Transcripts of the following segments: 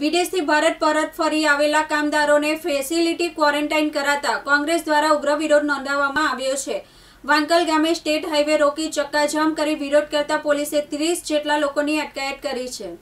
વિદેશથી ભારત પરત ફરી આવેલા કામદારોને ફેસિલિટી ક્વોરન્ટાઇન કરાતા કોંગ્રેસ દ્વારા ઉગ્ર વિરોધ નોંધાવવામાં આવ્યો છે વાંકલ ગામે સ્ટેટ હાઈવે રોકી ચક્કાજામ કરી વિરોધ કરતા પોલીસે ત્રીસ જેટલા લોકોની અટકાયત કરી છે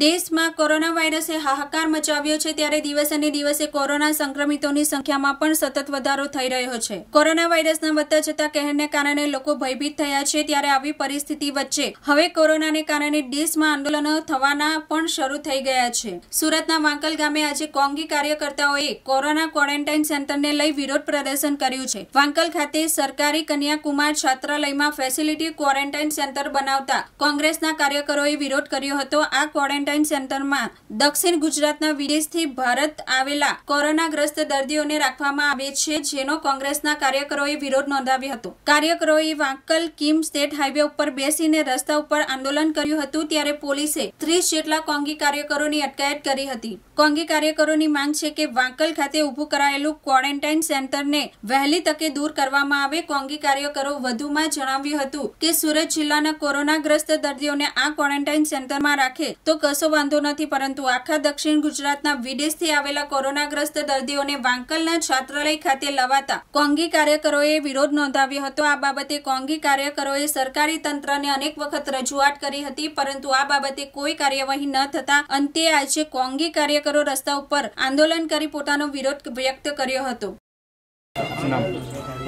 દેશમાં કોરોના વાયરસે હાહાકાર મચાવ્યો છે ત્યારે દિવસે દિવસે કોરોના સંક્રમિતોની સંખ્યામાં પણ સતત વધારો થઈ રહ્યો છે કોરોના વાયરસના વધતા જતા કહેરને કારણે લોકો ભયભીત થયા છે ત્યારે આવી પરિસ્થિતિ વચ્ચે હવે કોરોનાને કારણે દેશમાં આંદોલનો થવાના પણ શરૂ થઈ ગયા છે સુરતના વાંકલ ગામે આજે કોંગી કાર્યકર્તાઓએ કોરોના ક્વોરન્ટાઇન સેન્ટરને લઈ વિરોધ પ્રદર્શન કર્યું છે વાંકલ ખાતે સરકારી કન્યાકુમાર છાત્રાલયમાં ફેસિલિટી ક્વોરન્ટાઇન સેન્ટર બનાવતા કોંગ્રેસના કાર્યકરોએ વિરોધ કર્યો હતો આ ક્વોરન્ટાઇન ક્વોરન્ટાઇન સેન્ટરમાં દક્ષિણ ગુજરાતના વિદેશથી ભારત આવેલા કોરોનાગ્રસ્ત દર્દીઓને રાખવામાં આવે છે જેનો કોંગ્રેસના કાર્યકરોએ વિરોધ નોંધાવ્યો હતો કાર્યકરોએ વાંકલ કિમ સ્ટેટ હાઈવે ઉપર બેસીને રસ્તા ઉપર આંદોલન કર્યું હતું ત્યારે પોલીસે ત્રીસ જેટલા કોંગી કાર્યકરોની અટકાયત કરી હતી કોંગી કાર્યકરોની માંગ છે કે વાંકલ ખાતે ઊભું કરાયેલું ક્વોરન્ટાઇન સેન્ટરને વહેલી તકે દૂર કરવામાં આવે કોંગી કાર્યકરો વધુમાં જણાવ્યું હતું કે સુરત જિલ્લાના કોરોનાગ્રસ્ત દર્દીઓને આ ક્વોરન્ટાઇન સેન્ટરમાં રાખે તો કશો વાંધો નથી પરંતુ આખા દક્ષિણ ગુજરાતના વિદેશથી આવેલા કોરોનાગ્રસ્ત દર્દીઓને વાંકલના છાત્રાલય ખાતે લવાતા કોંગી કાર્યકરોએ વિરોધ નોંધાવ્યો હતો આ બાબતે કોંગી કાર્યકરોએ સરકારી તંત્રને અનેક વખત રજૂઆત કરી હતી પરંતુ આ બાબતે કોઈ કાર્યવાહી ન થતા અંતે આજે કોંગી કાર્યકરો રસ્તા ઉપર આંદોલન કરી પોતાનો વિરોધ વ્યક્ત કર્યો હતો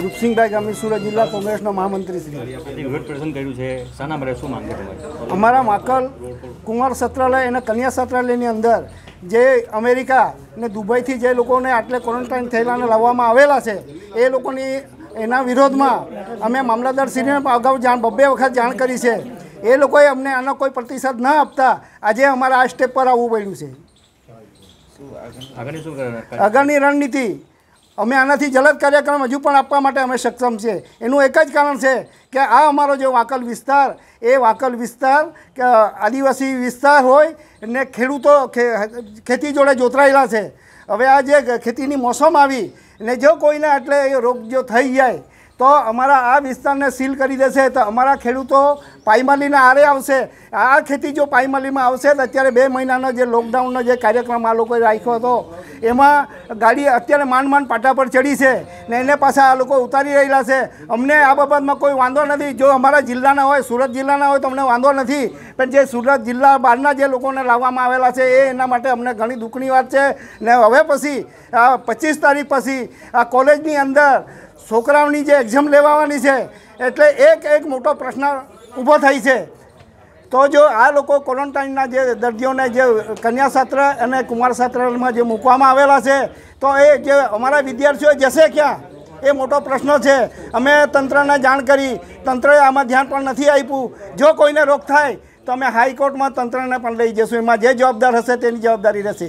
રૂપસિંહભાઈ ગામી સુરત જિલ્લા કોંગ્રેસના મહામંત્રી શ્રી અમારા માકલ કુંવર સત્રાલય અને કન્યા સત્રાલયની અંદર જે અમેરિકા ને દુબઈથી જે લોકોને આટલે ક્વોરન્ટાઇન થયેલા અને લાવવામાં આવેલા છે એ લોકોની એના વિરોધમાં અમે મામલતદારશ્રીને અગાઉ જાણ બબ્બે વખત જાણ કરી છે એ લોકોએ અમને આનો કોઈ પ્રતિસાદ ન આપતા આજે અમારા આ સ્ટેપ પર આવવું પડ્યું છે આગળની રણનીતિ અમે આનાથી જલદ કાર્યક્રમ હજુ પણ આપવા માટે અમે સક્ષમ છે એનું એક જ કારણ છે કે આ અમારો જે વાકલ વિસ્તાર એ વાકલ વિસ્તાર કે આદિવાસી વિસ્તાર હોય ને ખેડૂતો ખેતી જોડે જોતરાયેલા છે હવે આ જે ખેતીની મોસમ આવી ને જો કોઈને એટલે રોગ જો થઈ જાય તો અમારા આ વિસ્તારને સીલ કરી દેશે તો અમારા ખેડૂતો પાયમાલીના આરે આવશે આ ખેતી જો પાયમાલીમાં આવશે તો અત્યારે બે મહિનાનો જે લોકડાઉનનો જે કાર્યક્રમ આ લોકોએ રાખ્યો હતો એમાં ગાડી અત્યારે માંડ માંડ પાટા પર ચડી છે ને એને પાછા આ લોકો ઉતારી રહેલા છે અમને આ બાબતમાં કોઈ વાંધો નથી જો અમારા જિલ્લાના હોય સુરત જિલ્લાના હોય તો અમને વાંધો નથી પણ જે સુરત જિલ્લા બહારના જે લોકોને લાવવામાં આવેલા છે એ એના માટે અમને ઘણી દુઃખની વાત છે ને હવે પછી આ પચીસ તારીખ પછી આ કોલેજની અંદર છોકરાઓની જે એક્ઝામ લેવાવાની છે એટલે એક એક મોટો પ્રશ્ન ઊભો થાય છે તો જો આ લોકો ક્વોરન્ટાઇનના જે દર્દીઓને જે કન્યાશાસ્ત્ર અને કુમારશાસ્ત્રમાં જે મૂકવામાં આવેલા છે તો એ જે અમારા વિદ્યાર્થીઓ જશે ક્યાં એ મોટો પ્રશ્ન છે અમે તંત્રને જાણ કરી તંત્રએ આમાં ધ્યાન પણ નથી આપ્યું જો કોઈને રોગ થાય તો અમે હાઈકોર્ટમાં તંત્રને પણ લઈ જઈશું એમાં જે જવાબદાર હશે તેની જવાબદારી રહેશે